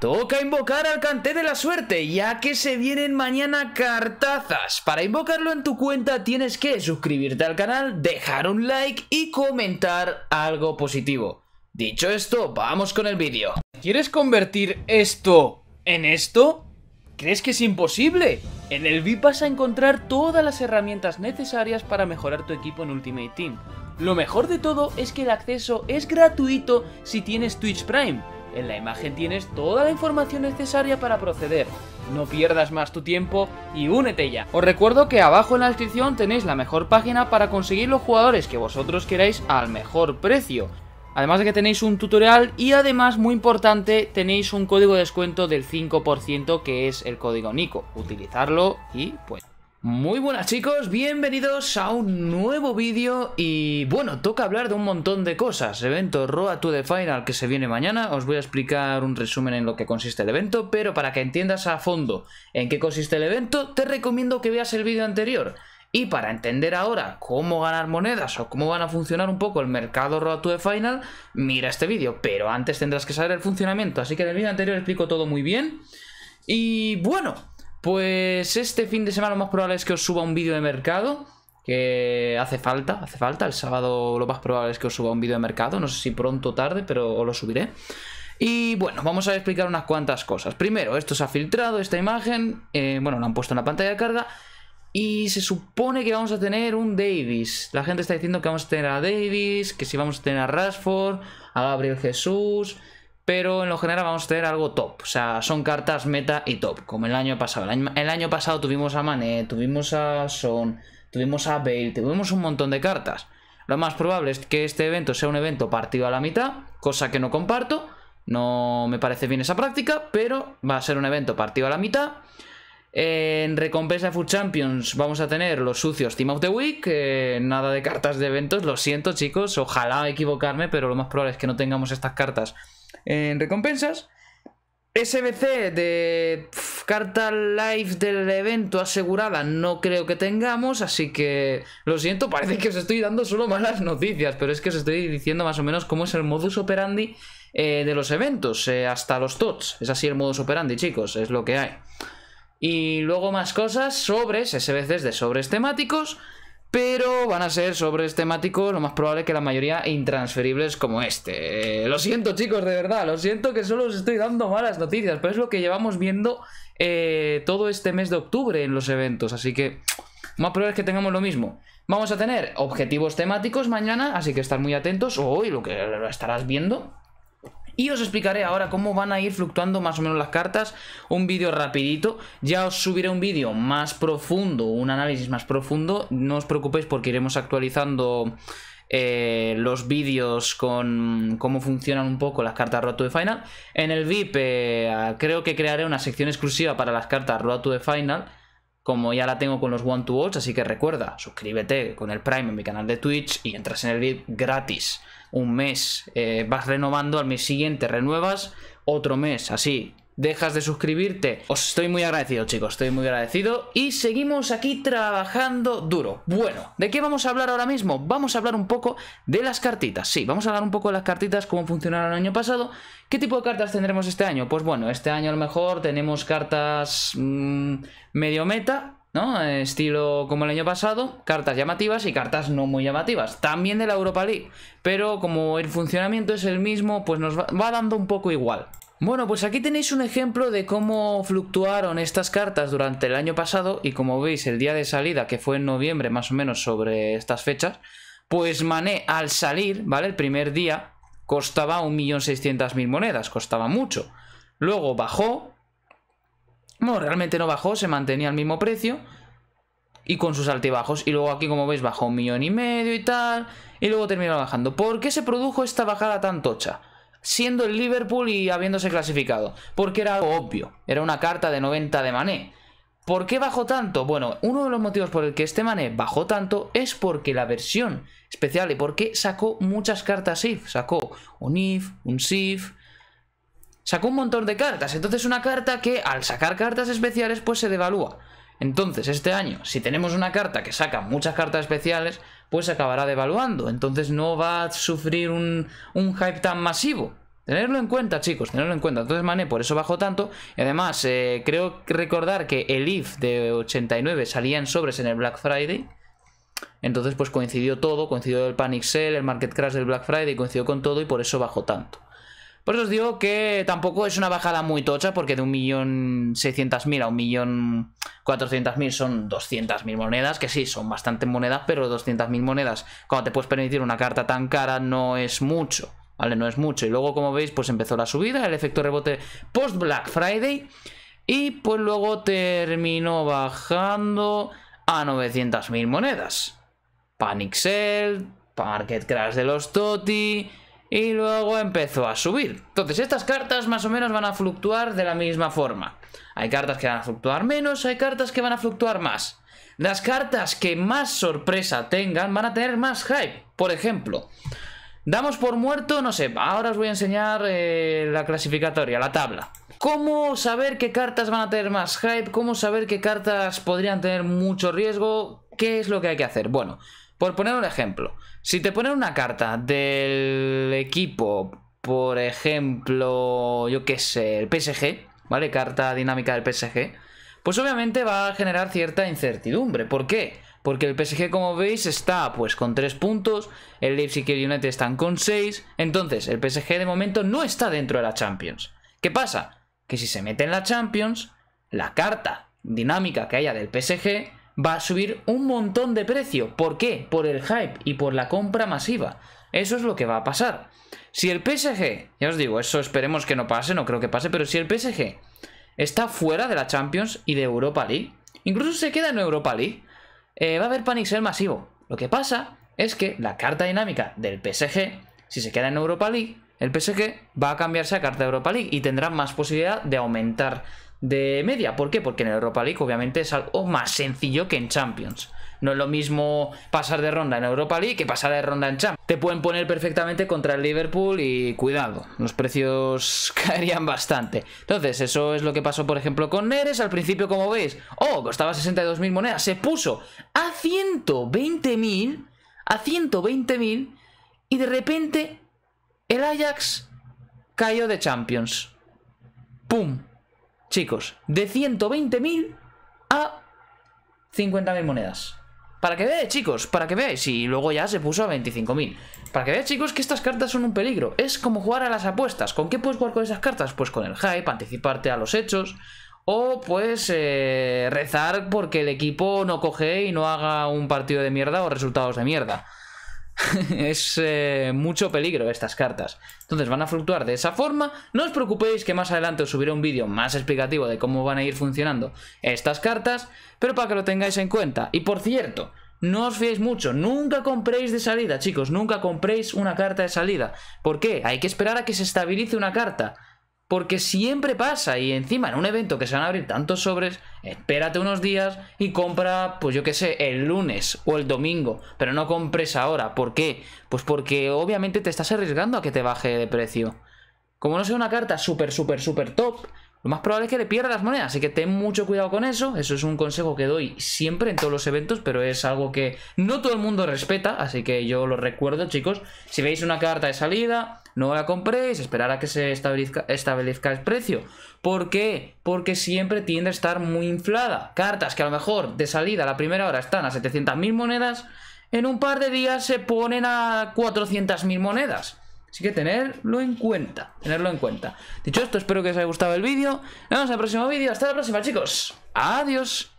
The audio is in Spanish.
Toca invocar al canté de la suerte, ya que se vienen mañana cartazas. Para invocarlo en tu cuenta tienes que suscribirte al canal, dejar un like y comentar algo positivo. Dicho esto, vamos con el vídeo. ¿Quieres convertir esto en esto? ¿Crees que es imposible? En el VIP vas a encontrar todas las herramientas necesarias para mejorar tu equipo en Ultimate Team. Lo mejor de todo es que el acceso es gratuito si tienes Twitch Prime en la imagen tienes toda la información necesaria para proceder. No pierdas más tu tiempo y únete ya. Os recuerdo que abajo en la descripción tenéis la mejor página para conseguir los jugadores que vosotros queráis al mejor precio. Además de que tenéis un tutorial y además, muy importante, tenéis un código de descuento del 5% que es el código Nico. Utilizarlo y pues... Muy buenas chicos, bienvenidos a un nuevo vídeo y bueno, toca hablar de un montón de cosas. Evento Road to the Final que se viene mañana, os voy a explicar un resumen en lo que consiste el evento, pero para que entiendas a fondo en qué consiste el evento, te recomiendo que veas el vídeo anterior. Y para entender ahora cómo ganar monedas o cómo van a funcionar un poco el mercado Road to the Final, mira este vídeo, pero antes tendrás que saber el funcionamiento, así que en el vídeo anterior explico todo muy bien. Y bueno... Pues este fin de semana lo más probable es que os suba un vídeo de mercado. Que hace falta, hace falta. El sábado lo más probable es que os suba un vídeo de mercado. No sé si pronto o tarde, pero os lo subiré. Y bueno, vamos a explicar unas cuantas cosas. Primero, esto se ha filtrado, esta imagen. Eh, bueno, la han puesto en la pantalla de carga. Y se supone que vamos a tener un Davis. La gente está diciendo que vamos a tener a Davis, que si vamos a tener a Rashford, a Gabriel Jesús, pero en lo general vamos a tener algo top. O sea, son cartas meta y top, como el año pasado. El año, pasado tuvimos a Mané, tuvimos a Son, tuvimos a Bale, tuvimos un montón de cartas. Lo más probable es que este evento sea un evento partido a la mitad, cosa que no comparto. No me parece bien esa práctica, pero va a ser un evento partido a la mitad. En recompensa de Food Champions vamos a tener los sucios Team of the Week. Eh, nada de cartas de eventos, lo siento chicos, ojalá equivocarme, pero lo más probable es que no tengamos estas cartas en recompensas. SBC de carta live del evento asegurada no creo que tengamos, así que lo siento, parece que os estoy dando solo malas noticias, pero es que os estoy diciendo más o menos cómo es el modus operandi eh, de los eventos, eh, hasta los TOTS. Es así el modus operandi, chicos, es lo que hay. Y luego más cosas, sobres, SBCs de sobres temáticos, pero van a ser sobres temáticos, lo más probable que la mayoría intransferibles como este. Eh, lo siento chicos, de verdad, lo siento que solo os estoy dando malas noticias, pero es lo que llevamos viendo eh, todo este mes de octubre en los eventos, así que más probable es que tengamos lo mismo. Vamos a tener objetivos temáticos mañana, así que estar muy atentos, hoy lo que lo estarás viendo, y os explicaré ahora cómo van a ir fluctuando más o menos las cartas. Un vídeo rapidito. Ya os subiré un vídeo más profundo, un análisis más profundo. No os preocupéis porque iremos actualizando... Eh, los vídeos con cómo funcionan un poco las cartas Road to Final. En el VIP eh, creo que crearé una sección exclusiva para las cartas Road to the Final como ya la tengo con los One to Watch, así que recuerda, suscríbete con el Prime en mi canal de Twitch y entras en el VIP gratis. Un mes eh, vas renovando, al mes siguiente renuevas, otro mes, así dejas de suscribirte. Os estoy muy agradecido, chicos, estoy muy agradecido. Y seguimos aquí trabajando duro. Bueno, ¿de qué vamos a hablar ahora mismo? Vamos a hablar un poco de las cartitas. Sí, vamos a hablar un poco de las cartitas, cómo funcionaron el año pasado. ¿Qué tipo de cartas tendremos este año? Pues bueno, este año a lo mejor tenemos cartas mm, medio meta, ¿no? Estilo como el año pasado, cartas llamativas y cartas no muy llamativas. También de la Europa League. Pero como el funcionamiento es el mismo, pues nos va dando un poco igual. Bueno, pues aquí tenéis un ejemplo de cómo fluctuaron estas cartas durante el año pasado y como veis el día de salida, que fue en noviembre más o menos sobre estas fechas, pues Mané al salir, ¿vale? El primer día costaba 1.600.000 monedas, costaba mucho. Luego bajó, bueno, realmente no bajó, se mantenía al mismo precio y con sus altibajos. Y luego aquí, como veis, bajó un millón y medio y tal, y luego terminó bajando. ¿Por qué se produjo esta bajada tan tocha? siendo el Liverpool y habiéndose clasificado. Porque era algo obvio, era una carta de 90 de Mané. ¿Por qué bajó tanto? Bueno, uno de los motivos por el que este Mané bajó tanto es porque la versión especial y porque sacó muchas cartas IF. Sacó un IF, un SIF, sacó un montón de cartas. Entonces una carta que al sacar cartas especiales pues se devalúa. Entonces, este año, si tenemos una carta que saca muchas cartas especiales, pues acabará devaluando. Entonces no va a sufrir un, hype tan masivo. Tenerlo en cuenta, chicos, tenerlo en cuenta. Entonces Mané por eso bajó tanto. Y además, eh, creo recordar que el IF de 89 salía en sobres en el Black Friday. Entonces, pues coincidió todo, coincidió el Panic Sell, el Market Crash del Black Friday, coincidió con todo y por eso bajó tanto. Por eso os digo que tampoco es una bajada muy tocha, porque de 1.600.000 a 1.400.000 son 200.000 monedas, que sí, son bastante monedas, pero 200.000 monedas, cuando te puedes permitir una carta tan cara, no es mucho, ¿vale? No es mucho. Y luego, como veis, pues empezó la subida, el efecto rebote post-Black Friday, y pues luego terminó bajando a 900.000 monedas. Panic Sell, Market Crash de los Toti y luego empezó a subir. Entonces estas cartas más o menos van a fluctuar de la misma forma. Hay cartas que van a fluctuar menos, hay cartas que van a fluctuar más. Las cartas que más sorpresa tengan van a tener más hype. Por ejemplo, damos por muerto, no sé, ahora os voy a enseñar eh, la clasificatoria, la tabla. ¿Cómo saber qué cartas van a tener más hype? ¿Cómo saber qué cartas podrían tener mucho riesgo? ¿Qué es lo que hay que hacer? Bueno, por poner un ejemplo, si te ponen una carta del equipo, por ejemplo, yo qué sé, el PSG, ¿vale? Carta dinámica del PSG, pues obviamente va a generar cierta incertidumbre. ¿Por qué? Porque el PSG, como veis, está pues con 3 puntos, el Leipzig y el United están con 6, entonces el PSG de momento no está dentro de la Champions. ¿Qué pasa? Que si se mete en la Champions, la carta dinámica que haya del PSG va a subir un montón de precio. ¿Por qué? Por el hype y por la compra masiva. Eso es lo que va a pasar. Si el PSG, ya os digo, eso esperemos que no pase, no creo que pase, pero si el PSG está fuera de la Champions y de Europa League, incluso se queda en Europa League, eh, va a haber panic masivo. Lo que pasa es que la carta dinámica del PSG, si se queda en Europa League, el PSG va a cambiarse a carta de Europa League y tendrá más posibilidad de aumentar de media. ¿Por qué? Porque en Europa League obviamente es algo más sencillo que en Champions. No es lo mismo pasar de ronda en Europa League que pasar de ronda en Champions. Te pueden poner perfectamente contra el Liverpool y cuidado, los precios caerían bastante. Entonces, eso es lo que pasó, por ejemplo, con Neres. Al principio, como veis, oh, costaba 62.000 monedas. Se puso a 120.000, a 120.000 y de repente el Ajax cayó de Champions. ¡Pum! chicos, de 120.000 a 50.000 monedas. Para que veáis, chicos, para que veáis. Y luego ya se puso a 25.000. Para que veáis, chicos, que estas cartas son un peligro. Es como jugar a las apuestas. ¿Con qué puedes jugar con esas cartas? Pues con el hype, anticiparte a los hechos. O pues eh, rezar porque el equipo no coge y no haga un partido de mierda o resultados de mierda. es eh, mucho peligro estas cartas. Entonces van a fluctuar de esa forma. No os preocupéis que más adelante os subiré un vídeo más explicativo de cómo van a ir funcionando estas cartas, pero para que lo tengáis en cuenta. Y por cierto, no os fiéis mucho, nunca compréis de salida, chicos, nunca compréis una carta de salida. ¿Por qué? Hay que esperar a que se estabilice una carta. Porque siempre pasa y encima en un evento que se van a abrir tantos sobres, espérate unos días y compra, pues yo qué sé, el lunes o el domingo, pero no compres ahora. ¿Por qué? Pues porque obviamente te estás arriesgando a que te baje de precio. Como no sea una carta súper, súper, súper top, lo más probable es que le pierdas las monedas, así que ten mucho cuidado con eso. Eso es un consejo que doy siempre en todos los eventos, pero es algo que no todo el mundo respeta, así que yo lo recuerdo, chicos. Si veis una carta de salida, no la compréis, esperar a que se establezca, establezca el precio. ¿Por qué? Porque siempre tiende a estar muy inflada. Cartas que a lo mejor de salida a la primera hora están a 700.000 monedas, en un par de días se ponen a 400.000 monedas. Así que tenerlo en cuenta, tenerlo en cuenta. Dicho esto, espero que os haya gustado el vídeo. Nos vemos en el próximo vídeo. Hasta la próxima, chicos. Adiós.